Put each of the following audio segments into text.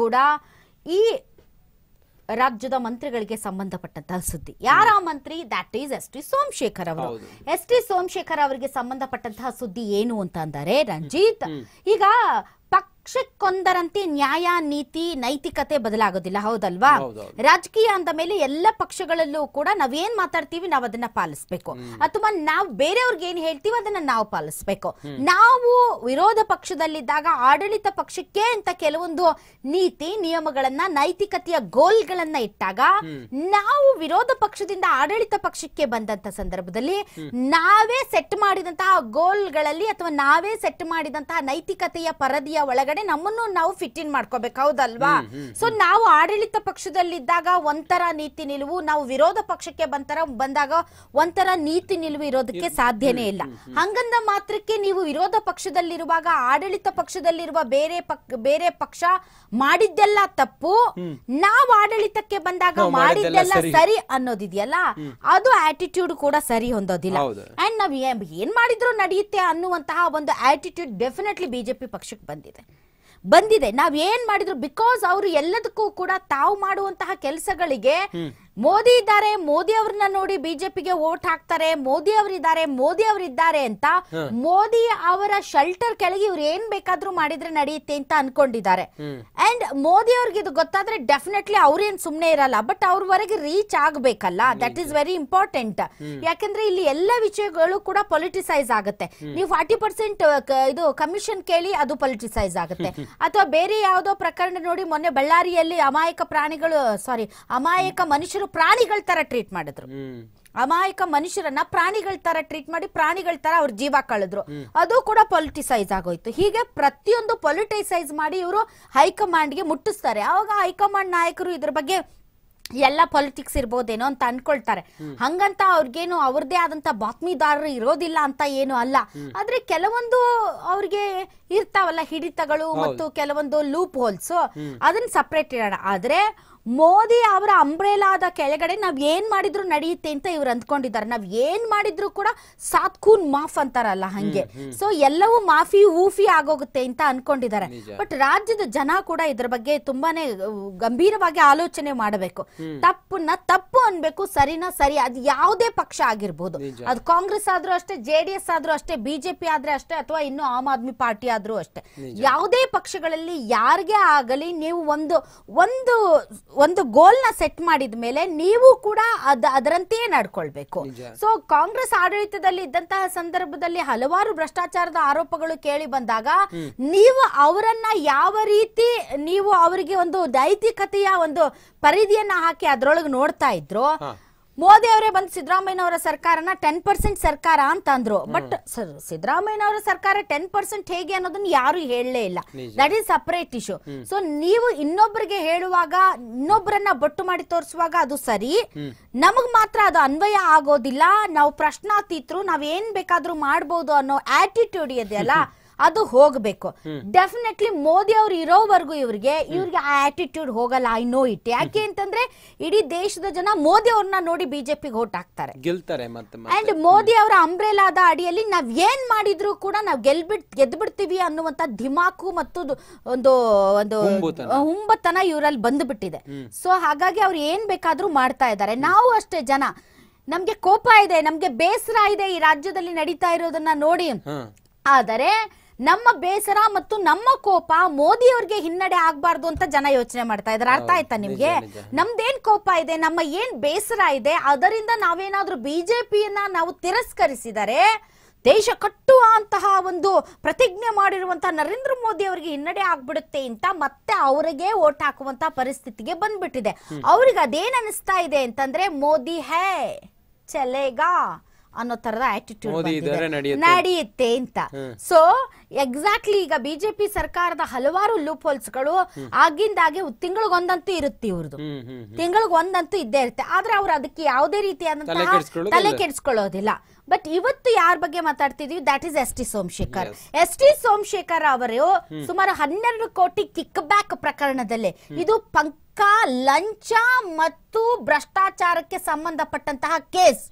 ಕೂಡ ಈ ರಾಜ್ಯದ ಮಂತ್ರಿಗಳಿಗೆ ಸಂಬಂಧಪಟ್ಟಂತಹ ಸುದ್ದಿ ಯಾರ ಮಂತ್ರಿ that is S T Somashekar ಅವರು ಎಸ್ ಟಿ ಸೋಮಶೇಖರ್ ಅವರಿಗೆ ಸಂಬಂಧಪಟ್ಟಂತಹ ಸುದ್ದಿ ಏನು ಅಂತ ಅಂದರೆ ರಂಜಿತ್ ಈಗ ಪಕ್ಷಕ್ಕೆ ಪಕ್ಷಕ್ಕೊಂದರಂತೆ ನ್ಯಾಯ ನೀತಿ ನೈತಿಕತೆ ಬದಲಾಗೋದಿಲ್ಲ ಹೌದಲ್ವಾ ರಾಜಕೀಯ ಅಂದ ಮೇಲೆ ಎಲ್ಲ ಪಕ್ಷಗಳಲ್ಲೂ ಕೂಡ ನಾವೇನ್ ಮಾತಾಡ್ತೀವಿ ನಾವು ಅದನ್ನ ಪಾಲಿಸ್ಬೇಕು ಅಥವಾ ನಾವು ಬೇರೆಯವ್ರಿಗೆ ಏನ್ ಹೇಳ್ತೀವಿ ಅದನ್ನ ನಾವು ಪಾಲಿಸ್ಬೇಕು ನಾವು ವಿರೋಧ ಪಕ್ಷದಲ್ಲಿದ್ದಾಗ ಆಡಳಿತ ಪಕ್ಷಕ್ಕೆ ಅಂತ ಕೆಲವೊಂದು ನೀತಿ ನಿಯಮಗಳನ್ನ ನೈತಿಕತೆಯ ಗೋಲ್ಗಳನ್ನ ಇಟ್ಟಾಗ ನಾವು ವಿರೋಧ ಪಕ್ಷದಿಂದ ಆಡಳಿತ ಪಕ್ಷಕ್ಕೆ ಬಂದಂತ ಸಂದರ್ಭದಲ್ಲಿ ನಾವೇ ಸೆಟ್ ಮಾಡಿದಂತಹ ಗೋಲ್ಗಳಲ್ಲಿ ಅಥವಾ ನಾವೇ ಸೆಟ್ ಮಾಡಿದಂತಹ ನೈತಿಕತೆಯ ಪರದಿಯ ಒಳಗಡೆ ನಮ್ಮ ಅವನು ನಾವು ಫಿಟ್ ಇನ್ ಮಾಡ್ಕೋಬೇಕು ಹೌದಲ್ವಾ ಸೊ ನಾವು ಆಡಳಿತ ಪಕ್ಷದಲ್ಲಿದ್ದಾಗ ಒಂಥರ ನೀತಿ ನಿಲುವು ನಾವು ವಿರೋಧ ಪಕ್ಷಕ್ಕೆ ಬಂತರ ಬಂದಾಗ ಒಂಥರ ನೀತಿ ನಿಲುವು ಇರೋದಕ್ಕೆ ಸಾಧ್ಯನೇ ಇಲ್ಲ ಹಂಗಂದ ಮಾತ್ರಕ್ಕೆ ನೀವು ವಿರೋಧ ಪಕ್ಷದಲ್ಲಿರುವಾಗ ಆಡಳಿತ ಪಕ್ಷದಲ್ಲಿರುವ ಬೇರೆ ಬೇರೆ ಪಕ್ಷ ಮಾಡಿದ್ದೆಲ್ಲ ತಪ್ಪು ನಾವು ಆಡಳಿತಕ್ಕೆ ಬಂದಾಗ ಮಾಡಿದ್ದೆಲ್ಲ ಸರಿ ಅನ್ನೋದಿದೆಯಲ್ಲ ಅದು ಆಟಿಟ್ಯೂಡ್ ಕೂಡ ಸರಿ ಹೊಂದೋದಿಲ್ಲ ಅಂಡ್ ನಾವ್ ಏನ್ ಮಾಡಿದ್ರು ನಡೆಯುತ್ತೆ ಅನ್ನುವಂತಹ ಒಂದು ಆಟಿಟ್ಯೂಡ್ ಡೆಫಿನೆಟ್ಲಿ ಬಿಜೆಪಿ ಪಕ್ಷಕ್ಕೆ ಬಂದಿದೆ ಬಂದಿದೆ ನಾವ್ ಏನ್ ಮಾಡಿದ್ರು ಬಿಕಾಸ್ ಅವರು ಎಲ್ಲದಕ್ಕೂ ಕೂಡ ತಾವು ಮಾಡುವಂತಹ ಕೆಲಸಗಳಿಗೆ ಮೋದಿ ಇದ್ದಾರೆ ಮೋದಿ ಅವ್ರನ್ನ ನೋಡಿ ಬಿಜೆಪಿಗೆ ವೋಟ್ ಹಾಕ್ತಾರೆ ಮೋದಿ ಅವರಿದ್ದಾರೆ ಮೋದಿ ಅವರಿದ್ದಾರೆ ಅಂತ ಮೋದಿ ಅವರ ಶೆಲ್ಟರ್ ಕೆಳಗೆ ಇವ್ರು ಏನ್ ಬೇಕಾದ್ರೂ ಮಾಡಿದ್ರೆ ನಡೆಯುತ್ತೆ ಅಂತ ಅನ್ಕೊಂಡಿದ್ದಾರೆ ಅಂಡ್ ಮೋದಿ ಅವ್ರಿಗೆ ಇದು ಗೊತ್ತಾದ್ರೆ ಡೆಫಿನೆಟ್ಲಿ ಅವ್ರೇನ್ ಸುಮ್ನೆ ಇರಲ್ಲ ಬಟ್ ಅವ್ರವರೆಗೆ ರೀಚ್ ಆಗ್ಬೇಕಲ್ಲ ದಟ್ ಈಸ್ ವೆರಿ ಇಂಪಾರ್ಟೆಂಟ್ ಯಾಕಂದ್ರೆ ಇಲ್ಲಿ ಎಲ್ಲ ವಿಷಯಗಳು ಕೂಡ ಪೊಲಿಟಿಸೈಸ್ ಆಗುತ್ತೆ ನೀವು ಫಾರ್ಟಿ ಪರ್ಸೆಂಟ್ ಇದು ಕಮಿಷನ್ ಕೇಳಿ ಅದು ಪೊಲಿಟಿಸೈಸ್ ಆಗುತ್ತೆ ಅಥವಾ ಬೇರೆ ಯಾವುದೋ ಪ್ರಕರಣ ನೋಡಿ ಮೊನ್ನೆ ಬಳ್ಳಾರಿಯಲ್ಲಿ ಅಮಾಯಕ ಪ್ರಾಣಿಗಳು ಸಾರಿ ಅಮಾಯಕ ಮನುಷ್ಯರು ಮನುಷ್ಯರು ಪ್ರಾಣಿಗಳ ತರ ಟ್ರೀಟ್ ಮಾಡಿದ್ರು ಅಮಾಯಕ ಮನುಷ್ಯರನ್ನ ಪ್ರಾಣಿಗಳ ತರ ಟ್ರೀಟ್ ಮಾಡಿ ಪ್ರಾಣಿಗಳ ತರ ಅವ್ರ ಜೀವ ಕಳೆದ್ರು ಅದು ಕೂಡ ಪೊಲಿಟಿಸೈಸ್ ಆಗೋಯ್ತು ಹೀಗೆ ಪ್ರತಿಯೊಂದು ಪೊಲಿಟಿಸೈಸ್ ಮಾಡಿ ಇವರು ಗೆ ಮುಟ್ಟಿಸ್ತಾರೆ ಅವಾಗ ಹೈಕಮಾಂಡ್ ನಾಯಕರು ಇದ್ರ ಬಗ್ಗೆ ಎಲ್ಲ ಪೊಲಿಟಿಕ್ಸ್ ಇರ್ಬೋದೇನೋ ಅಂತ ಅನ್ಕೊಳ್ತಾರೆ ಹಂಗಂತ ಅವ್ರಿಗೇನು ಅವ್ರದೇ ಆದಂತ ಬಾತ್ಮಿದಾರರು ಇರೋದಿಲ್ಲ ಅಂತ ಏನು ಅಲ್ಲ ಆದ್ರೆ ಕೆಲವೊಂದು ಅವ್ರಿಗೆ ಇರ್ತಾವಲ್ಲ ಹಿಡಿತಗಳು ಮತ್ತು ಕೆಲವೊಂದು ಲೂಪ್ ಹೋಲ್ಸ್ ಅದನ್ನ ಸಪ್ರೇಟ್ ಇಡೋಣ ಆದ್ರೆ ಮೋದಿ ಅವರ ಅಂಬ್ರೇಲಾದ ಕೆಳಗಡೆ ನಾವ್ ಏನ್ ಮಾಡಿದ್ರು ನಡೆಯುತ್ತೆ ಅಂತ ಇವ್ರು ಅಂದ್ಕೊಂಡಿದ್ದಾರೆ ನಾವ್ ಏನ್ ಮಾಡಿದ್ರು ಕೂಡ ಸಾತ್ ಮಾಫ್ ಅಂತಾರಲ್ಲ ಹಂಗೆ ಸೊ ಎಲ್ಲವೂ ಮಾಫಿ ಊಫಿ ಆಗೋಗುತ್ತೆ ಅಂತ ಅನ್ಕೊಂಡಿದ್ದಾರೆ ಬಟ್ ರಾಜ್ಯದ ಜನ ಕೂಡ ಇದ್ರ ಬಗ್ಗೆ ತುಂಬಾನೇ ಗಂಭೀರವಾಗಿ ಆಲೋಚನೆ ಮಾಡಬೇಕು ತಪ್ಪನ್ನ ತಪ್ಪು ಅನ್ಬೇಕು ಸರಿನ ಸರಿ ಅದು ಯಾವುದೇ ಪಕ್ಷ ಆಗಿರ್ಬೋದು ಅದು ಕಾಂಗ್ರೆಸ್ ಆದ್ರೂ ಅಷ್ಟೇ ಜೆಡಿಎಸ್ ಆದ್ರೂ ಅಷ್ಟೇ ಬಿಜೆಪಿ ಆದ್ರೆ ಅಷ್ಟೇ ಅಥವಾ ಇನ್ನು ಆಮ್ ಆದ್ಮಿ ಪಾರ್ಟಿ ಆದ್ರೂ ಅಷ್ಟೇ ಯಾವುದೇ ಪಕ್ಷಗಳಲ್ಲಿ ಯಾರಿಗೆ ಆಗಲಿ ನೀವು ಒಂದು ಒಂದು ಒಂದು ಗೋಲ್ನ ಸೆಟ್ ಮಾಡಿದ ಮೇಲೆ ನೀವು ಕೂಡ ಅದ ಅದರಂತೆಯೇ ನಡ್ಕೊಳ್ಬೇಕು ಸೊ ಕಾಂಗ್ರೆಸ್ ಆಡಳಿತದಲ್ಲಿ ಇದ್ದಂತಹ ಸಂದರ್ಭದಲ್ಲಿ ಹಲವಾರು ಭ್ರಷ್ಟಾಚಾರದ ಆರೋಪಗಳು ಕೇಳಿ ಬಂದಾಗ ನೀವು ಅವರನ್ನ ಯಾವ ರೀತಿ ನೀವು ಅವರಿಗೆ ಒಂದು ದೈತಿಕತೆಯ ಒಂದು ಪರಿಧಿಯನ್ನ ಹಾಕಿ ಅದರೊಳಗೆ ನೋಡ್ತಾ ಇದ್ರು ಮೋದಿ ಅವರೇ ಬಂದು ಸಿದ್ದರಾಮಯ್ಯನವರ ಸರ್ಕಾರನ ಟೆನ್ ಪರ್ಸೆಂಟ್ ಸರ್ಕಾರ ಅಂತ ಅಂದ್ರು ಬಟ್ ಸಿದ್ದರಾಮಯ್ಯನವರ ಸರ್ಕಾರ ಟೆನ್ ಪರ್ಸೆಂಟ್ ಹೇಗೆ ಅನ್ನೋದನ್ನ ಯಾರು ಹೇಳಲೇ ಇಲ್ಲ that is separate issue so ನೀವು ಇನ್ನೊಬ್ಬರಿಗೆ ಹೇಳುವಾಗ ಇನ್ನೊಬ್ಬರನ್ನ ಬಟ್ಟು ಮಾಡಿ ತೋರಿಸುವಾಗ ಅದು ಸರಿ ನಮಗ್ ಮಾತ್ರ ಅದು ಅನ್ವಯ ಆಗೋದಿಲ್ಲ ನಾವು ಪ್ರಶ್ನಾತೀತರು ನಾವ್ ಏನ್ ಬೇಕಾದ್ರೂ ಮಾಡ್ಬೋದು ಅನ್ನೋ ಆಟಿಟ್ಯೂಡ್ ಇದೆಯಲ್ಲ ಅದು ಹೋಗಬೇಕು ಡೆಫಿನೆಟ್ಲಿ ಮೋದಿ ಅವರು ಇರೋವರೆಗೂ ಇವ್ರಿಗೆ ಇವ್ರಿಗೆ ಆ ಆಟಿಟ್ಯೂಡ್ ಹೋಗಲ್ಲ ಐ ನೋ ಇಟ್ ಯಾಕೆ ಅಂತಂದ್ರೆ ಇಡೀ ದೇಶದ ಜನ ಮೋದಿ ಅವ್ರನ್ನ ನೋಡಿ ಬಿಜೆಪಿಗೆ ಓಟ್ ಹಾಕ್ತಾರೆ ಅಂಡ್ ಮೋದಿ ಅವರ ಅಂಬ್ರೆಲಾದ ಅಡಿಯಲ್ಲಿ ನಾವ್ ಏನ್ ಮಾಡಿದ್ರು ಕೂಡ ನಾವ್ ಗೆಲ್ಬಿಟ್ ಗೆದ್ಬಿಡ್ತೀವಿ ಅನ್ನುವಂತ ಧಿಮಾಕು ಮತ್ತು ಒಂದು ಒಂದು ಹುಂಬತನ ಇವರಲ್ಲಿ ಬಂದ್ಬಿಟ್ಟಿದೆ ಸೊ ಹಾಗಾಗಿ ಅವ್ರು ಏನ್ ಬೇಕಾದ್ರೂ ಮಾಡ್ತಾ ಇದ್ದಾರೆ ನಾವು ಅಷ್ಟೇ ಜನ ನಮ್ಗೆ ಕೋಪ ಇದೆ ನಮ್ಗೆ ಬೇಸರ ಇದೆ ಈ ರಾಜ್ಯದಲ್ಲಿ ನಡೀತಾ ಇರೋದನ್ನ ನೋಡಿ ಆದರೆ ನಮ್ಮ ಬೇಸರ ಮತ್ತು ನಮ್ಮ ಕೋಪ ಮೋದಿ ಅವ್ರಿಗೆ ಹಿನ್ನಡೆ ಆಗ್ಬಾರ್ದು ಅಂತ ಜನ ಯೋಚನೆ ಮಾಡ್ತಾ ಇದಾರೆ ಅರ್ಥ ಆಯ್ತಾ ನಿಮ್ಗೆ ನಮ್ದೇನ್ ಕೋಪ ಇದೆ ನಮ್ಮ ಏನ್ ಬೇಸರ ಇದೆ ಅದರಿಂದ ನಾವೇನಾದ್ರೂ ಬಿಜೆಪಿಯನ್ನ ನಾವು ತಿರಸ್ಕರಿಸಿದರೆ ದೇಶ ಕಟ್ಟುವ ಅಂತಹ ಒಂದು ಪ್ರತಿಜ್ಞೆ ಮಾಡಿರುವಂತಹ ನರೇಂದ್ರ ಮೋದಿ ಅವರಿಗೆ ಹಿನ್ನಡೆ ಆಗ್ಬಿಡುತ್ತೆ ಅಂತ ಮತ್ತೆ ಅವರಿಗೆ ಓಟ್ ಹಾಕುವಂತ ಪರಿಸ್ಥಿತಿಗೆ ಬಂದ್ಬಿಟ್ಟಿದೆ ಅವ್ರಿಗೆ ಅದೇನ್ ಅನಿಸ್ತಾ ಇದೆ ಅಂತಂದ್ರೆ ಮೋದಿ ಹೇ ಚಲೇಗಾ ಅನ್ನೋ ತರದ ಆಟಿಟ್ಯೂಡ್ ನಡೆಯುತ್ತೆ ಅಂತ ಸೊ ಎಕ್ಸಾಕ್ಟ್ಲಿ ಈಗ ಬಿಜೆಪಿ ಸರ್ಕಾರದ ಹಲವಾರು ಲೂಪ್ ಹೋಲ್ಸ್ಗಳು ಆಗಿಂದಾಗೆ ತಿಂಗಳಿಗೊಂದಂತೂ ಇರುತ್ತೆ ಇವ್ರದ್ದು ತಿಂಗಳಿಗೊಂದಂತೂ ಇದ್ದೇ ಇರುತ್ತೆ ಆದ್ರೆ ಅವ್ರು ಅದಕ್ಕೆ ಯಾವುದೇ ರೀತಿಯಾದಂತಹ ತಲೆ ಕೆಡಿಸ್ಕೊಳ್ಳೋದಿಲ್ಲ ಬಟ್ ಇವತ್ತು ಯಾರ ಬಗ್ಗೆ ಮಾತಾಡ್ತಿದೀವಿ that is S T Somashekar S T Somashekar ಅವರು ಸುಮಾರು ಹನ್ನೆರಡು ಕೋಟಿ ಕಿಕ್ ಬ್ಯಾಕ್ ಪ್ರಕರಣದಲ್ಲಿ ಇದು ಪಂಕ ಲಂಚ ಮತ್ತು ಭ್ರಷ್ಟಾಚಾರಕ್ಕೆ ಸಂಬಂಧಪಟ್ಟಂತಹ ಕೇಸ್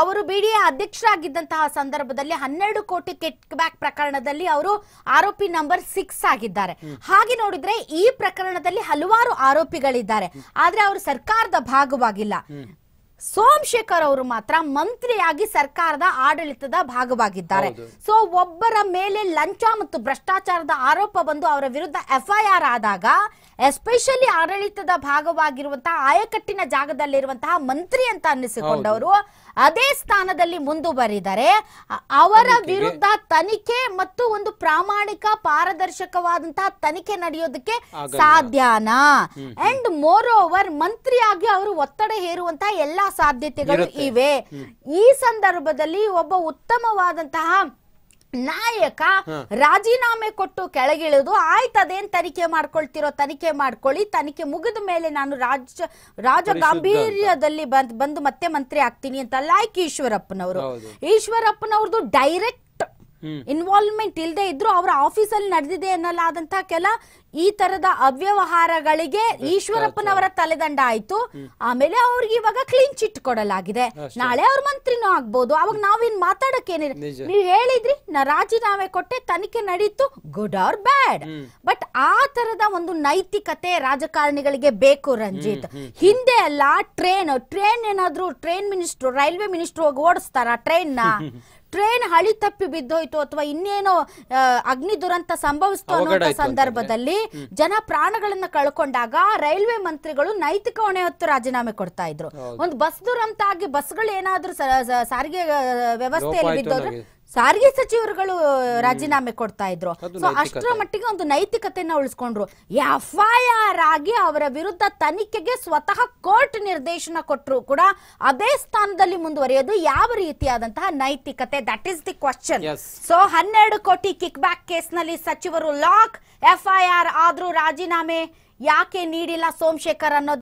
ಅವರು ಬಿಡಿಎ ಅಧ್ಯಕ್ಷರಾಗಿದ್ದಂತಹ ಸಂದರ್ಭದಲ್ಲಿ ಹನ್ನೆರಡು ಕೋಟಿ ಕಿಕ್ ಬ್ಯಾಕ್ ಪ್ರಕರಣದಲ್ಲಿ ಪ್ರಕರಣದಲ್ಲಿ ಅವರು ಆರೋಪಿ ನಂಬರ್ ಸಿಕ್ಸ್ ಆಗಿದ್ದಾರೆ ಹಾಗೆ ನೋಡಿದ್ರೆ ಈ ಪ್ರಕರಣದಲ್ಲಿ ಹಲವಾರು ಆರೋಪಿಗಳಿದ್ದಾರೆ ಆದ್ರೆ ಅವರು ಸರ್ಕಾರದ ಭಾಗವಾಗಿಲ್ಲ ಸೋಮಶೇಖರ್ ಅವರು ಮಾತ್ರ ಮಂತ್ರಿಯಾಗಿ ಸರ್ಕಾರದ ಆಡಳಿತದ ಭಾಗವಾಗಿದ್ದಾರೆ ಸೊ ಒಬ್ಬರ ಮೇಲೆ ಲಂಚ ಮತ್ತು ಭ್ರಷ್ಟಾಚಾರದ ಆರೋಪ ಬಂದು ಅವರ ವಿರುದ್ಧ ಎಫ್ಐಆರ್ ಆದಾಗ ಎಸ್ಪೆಷಲಿ ಆಡಳಿತದ ಭಾಗವಾಗಿರುವಂತಹ ಆಯಕಟ್ಟಿನ ಜಾಗದಲ್ಲಿರುವಂತಹ ಮಂತ್ರಿ ಅಂತ ಅನ್ನಿಸಿಕೊಂಡವರು ಅದೇ ಸ್ಥಾನದಲ್ಲಿ ಮುಂದುವರಿದರೆ ಅವರ ವಿರುದ್ಧ ತನಿಖೆ ಮತ್ತು ಒಂದು ಪ್ರಾಮಾಣಿಕ ಪಾರದರ್ಶಕವಾದಂತಹ ತನಿಖೆ ನಡೆಯೋದಕ್ಕೆ ಸಾಧ್ಯನಾ ಅಂಡ್ ಮೋರ್ ಓವರ್ ಮಂತ್ರಿಯಾಗಿ ಅವರು ಒತ್ತಡ ಹೇರುವಂತಹ ಎಲ್ಲಾ ಸಾಧ್ಯತೆಗಳು ಇವೆ ಈ ಸಂದರ್ಭದಲ್ಲಿ ಒಬ್ಬ ಉತ್ತಮವಾದಂತಹ ನಾಯಕ ರಾಜೀನಾಮೆ ಕೊಟ್ಟು ಕೆಳಗಿಳಿದು ಅದೇನ್ ತನಿಖೆ ಮಾಡ್ಕೊಳ್ತಿರೋ ತನಿಖೆ ಮಾಡ್ಕೊಳ್ಳಿ ತನಿಖೆ ಮುಗಿದ ಮೇಲೆ ನಾನು ರಾಜ ರಾಜ ಗಾಂಭೀರ್ಯದಲ್ಲಿ ಬಂದ್ ಬಂದು ಮತ್ತೆ ಮಂತ್ರಿ ಆಗ್ತೀನಿ ಅಂತ ಲಾಯ್ಕ್ ಈಶ್ವರಪ್ಪನವರು ಈಶ್ವರಪ್ಪನವ್ರದ್ದು ಡೈರೆಕ್ಟ್ ಇನ್ವಾಲ್ವ್ಮೆಂಟ್ ಇಲ್ಲದೆ ಇದ್ರು ಅವರ ಆಫೀಸಲ್ಲಿ ನಡೆದಿದೆ ಎನ್ನಲಾದಂತಹ ಕೆಲ ಈ ತರದ ಅವ್ಯವಹಾರಗಳಿಗೆ ಈಶ್ವರಪ್ಪನವರ ತಲೆದಂಡ ಆಯ್ತು ಆಮೇಲೆ ಅವ್ರಿಗೆ ಇವಾಗ ಕ್ಲೀನ್ ಚಿಟ್ ಕೊಡಲಾಗಿದೆ ನಾಳೆ ಅವ್ರ ಮಂತ್ರಿನೂ ಆಗ್ಬೋದು ಅವಾಗ ನಾವೇನ್ ಏನಿಲ್ಲ ನೀವು ಹೇಳಿದ್ರಿ ನಾ ರಾಜೀನಾಮೆ ಕೊಟ್ಟೆ ತನಿಖೆ ನಡೀತು ಗುಡ್ ಆರ್ ಬ್ಯಾಡ್ ಬಟ್ ಆ ತರದ ಒಂದು ನೈತಿಕತೆ ರಾಜಕಾರಣಿಗಳಿಗೆ ಬೇಕು ರಂಜಿತ್ ಹಿಂದೆ ಅಲ್ಲ ಟ್ರೈನ್ ಟ್ರೈನ್ ಏನಾದ್ರು ಟ್ರೈನ್ ಮಿನಿಸ್ಟರ್ ರೈಲ್ವೆ ಮಿನಿಸ್ಟರ್ ಹೋಗಿ ಓಡಿಸ್ತಾರ ಟ್ರೈನ್ ನ ಟ್ರೈನ್ ಹಳಿ ತಪ್ಪಿ ಬಿದ್ದೋಯ್ತು ಅಥವಾ ಇನ್ನೇನೋ ಅಗ್ನಿ ದುರಂತ ಸಂಭವಿಸ್ತು ಅನ್ನೋ ಸಂದರ್ಭದಲ್ಲಿ ಜನ ಪ್ರಾಣಗಳನ್ನ ಕಳ್ಕೊಂಡಾಗ ರೈಲ್ವೆ ಮಂತ್ರಿಗಳು ನೈತಿಕ ಹೊಣೆ ಹೊತ್ತು ರಾಜೀನಾಮೆ ಕೊಡ್ತಾ ಇದ್ರು ಒಂದು ಬಸ್ ದುರಂತ ಆಗಿ ಬಸ್ಗಳು ಏನಾದ್ರೂ ಸಾರಿಗೆ ವ್ಯವಸ್ಥೆಯಲ್ಲಿ ಬಿದ್ದೋದ್ರೆ ಸಾರಿಗೆ ಸಚಿವರುಗಳು ರಾಜೀನಾಮೆ ಕೊಡ್ತಾ ಇದ್ರು ಸೊ ಅಷ್ಟರ ಮಟ್ಟಿಗೆ ಒಂದು ನೈತಿಕತೆಯನ್ನ ಉಳಿಸ್ಕೊಂಡ್ರು ಎಫ್ ಆಗಿ ಅವರ ವಿರುದ್ಧ ತನಿಖೆಗೆ ಸ್ವತಃ ಕೋರ್ಟ್ ನಿರ್ದೇಶನ ಕೊಟ್ಟರು ಕೂಡ ಅದೇ ಸ್ಥಾನದಲ್ಲಿ ಮುಂದುವರಿಯೋದು ಯಾವ ರೀತಿಯಾದಂತಹ ನೈತಿಕತೆ that is the question so ಹನ್ನೆರಡು ಕೋಟಿ ಕಿಕ್ ಬ್ಯಾಕ್ ಕೇಸ್ ನಲ್ಲಿ ಸಚಿವರು ಲಾಕ್ ಎಫ್ ಆರ್ ಆದ್ರೂ ರಾಜೀನಾಮೆ ಯಾಕೆ ನೀಡಿಲ್ಲ ಸೋಮಶೇಖರ್ ಅನ್ನೋದು